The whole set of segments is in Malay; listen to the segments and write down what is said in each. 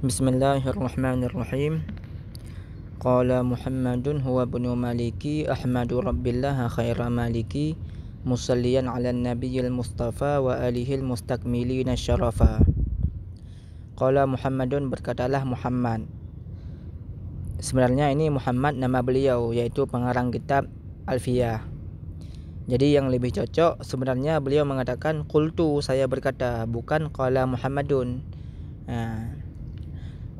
Bismillahirrahmanirrahim. الله Muhammadun, الرحيم قال Maliki, Ahmadu ابن مالكي أحمد رب الله خير Mustafa, wa على النبي المصطفى Qala Muhammadun berkatalah Muhammad. Sebenarnya ini Muhammad nama beliau yaitu pengarang kitab Alfiyah. Jadi yang lebih cocok sebenarnya beliau mengatakan kultu saya berkata bukan qala Muhammadun. Nah,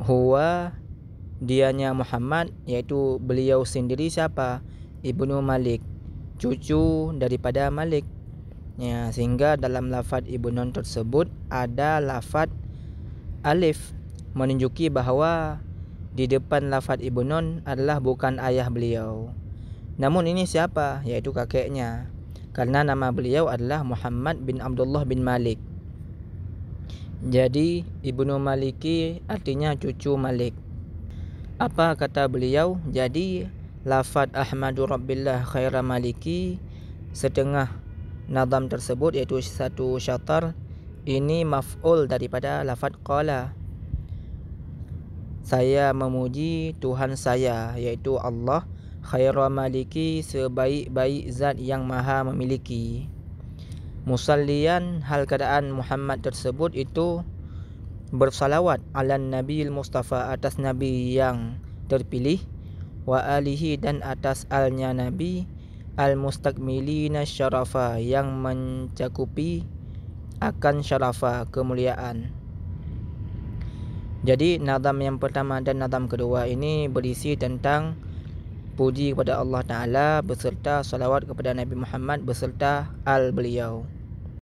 huwa dianya Muhammad yaitu beliau sendiri siapa Ibnu Malik cucu daripada Malik ya sehingga dalam lafaz Ibnu tersebut ada lafaz alif menunjuki bahawa di depan lafaz Ibnu adalah bukan ayah beliau namun ini siapa yaitu kakeknya karena nama beliau adalah Muhammad bin Abdullah bin Malik jadi Ibnu Maliki artinya cucu Malik. Apa kata beliau? Jadi lafaz Ahmadu Rabbillah khaira Maliki setengah nadam tersebut iaitu satu syatar ini maf'ul daripada lafaz qala. Saya memuji Tuhan saya iaitu Allah khaira Maliki sebaik-baik zat yang maha memiliki musallian hal keadaan Muhammad tersebut itu bersalawat ala Nabi Mustafa atas Nabi yang terpilih wa alihi dan atas alnya Nabi al mustakmilina syarafa yang mencakupi akan syarafa kemuliaan jadi nadam yang pertama dan nadam kedua ini berisi tentang puji kepada Allah Ta'ala beserta salawat kepada Nabi Muhammad beserta al beliau.